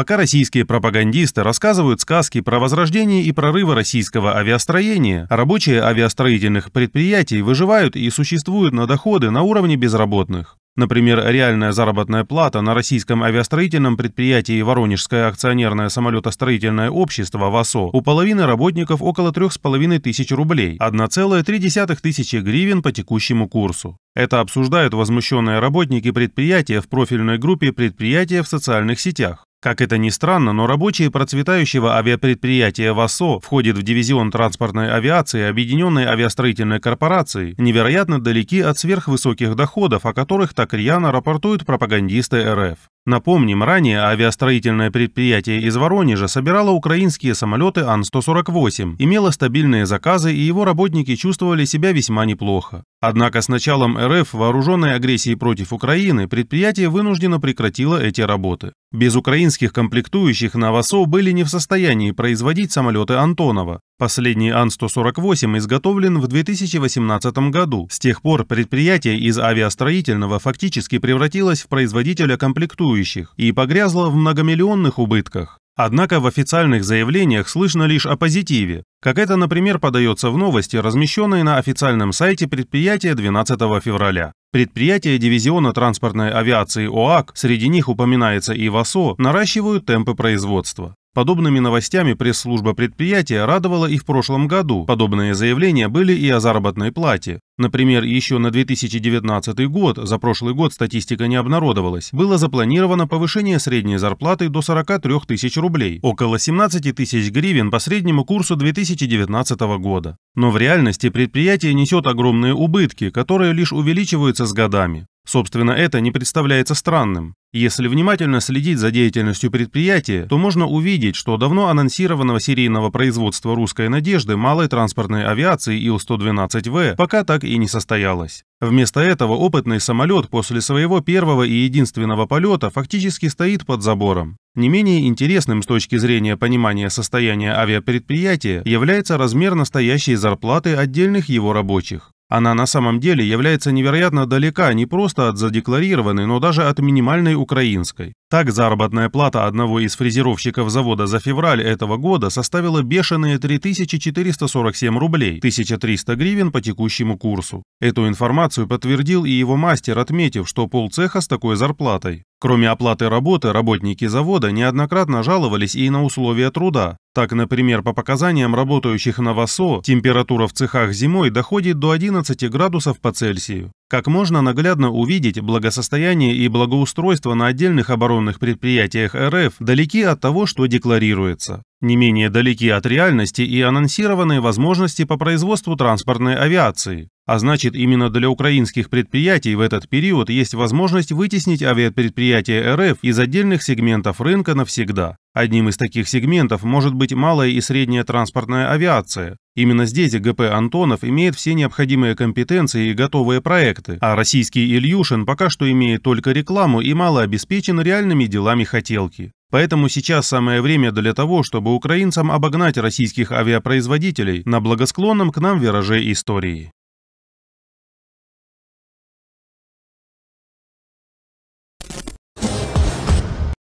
Пока российские пропагандисты рассказывают сказки про возрождение и прорывы российского авиастроения, рабочие авиастроительных предприятий выживают и существуют на доходы на уровне безработных. Например, реальная заработная плата на российском авиастроительном предприятии Воронежское акционерное самолетостроительное общество ВАСО у половины работников около 3,5 тысяч рублей, 1,3 тысячи гривен по текущему курсу. Это обсуждают возмущенные работники предприятия в профильной группе предприятия в социальных сетях. Как это ни странно, но рабочие процветающего авиапредприятия ВАСО входят в дивизион транспортной авиации Объединенной авиастроительной корпорации, невероятно далеки от сверхвысоких доходов, о которых так рьяно рапортуют пропагандисты РФ. Напомним, ранее авиастроительное предприятие из Воронежа собирало украинские самолеты Ан-148, имело стабильные заказы и его работники чувствовали себя весьма неплохо. Однако с началом РФ вооруженной агрессии против Украины предприятие вынуждено прекратило эти работы. Без украинских комплектующих на ВАСО были не в состоянии производить самолеты Антонова. Последний Ан-148 изготовлен в 2018 году. С тех пор предприятие из авиастроительного фактически превратилось в производителя комплектующих протестующих и погрязла в многомиллионных убытках. Однако в официальных заявлениях слышно лишь о позитиве, как это, например, подается в новости, размещенной на официальном сайте предприятия 12 февраля. Предприятия дивизиона транспортной авиации ОАК, среди них упоминается и ВАСО, наращивают темпы производства. Подобными новостями пресс-служба предприятия радовала и в прошлом году. Подобные заявления были и о заработной плате. Например, еще на 2019 год, за прошлый год статистика не обнародовалась, было запланировано повышение средней зарплаты до 43 тысяч рублей, около 17 тысяч гривен по среднему курсу 2019 года. Но в реальности предприятие несет огромные убытки, которые лишь увеличиваются с годами. Собственно, это не представляется странным. Если внимательно следить за деятельностью предприятия, то можно увидеть, что давно анонсированного серийного производства «Русской надежды» малой транспортной авиации Ил-112В пока так и и не состоялась. Вместо этого опытный самолет после своего первого и единственного полета фактически стоит под забором. Не менее интересным с точки зрения понимания состояния авиапредприятия является размер настоящей зарплаты отдельных его рабочих. Она на самом деле является невероятно далека не просто от задекларированной, но даже от минимальной украинской. Так, заработная плата одного из фрезеровщиков завода за февраль этого года составила бешеные 3447 рублей, 1300 гривен по текущему курсу. Эту информацию подтвердил и его мастер, отметив, что полцеха с такой зарплатой Кроме оплаты работы, работники завода неоднократно жаловались и на условия труда. Так, например, по показаниям работающих на ВАСО, температура в цехах зимой доходит до 11 градусов по Цельсию. Как можно наглядно увидеть, благосостояние и благоустройство на отдельных оборонных предприятиях РФ далеки от того, что декларируется. Не менее далеки от реальности и анонсированные возможности по производству транспортной авиации. А значит, именно для украинских предприятий в этот период есть возможность вытеснить авиапредприятия РФ из отдельных сегментов рынка навсегда. Одним из таких сегментов может быть малая и средняя транспортная авиация. Именно здесь ГП «Антонов» имеет все необходимые компетенции и готовые проекты, а российский «Ильюшин» пока что имеет только рекламу и мало обеспечен реальными делами хотелки. Поэтому сейчас самое время для того, чтобы украинцам обогнать российских авиапроизводителей на благосклонном к нам вираже истории.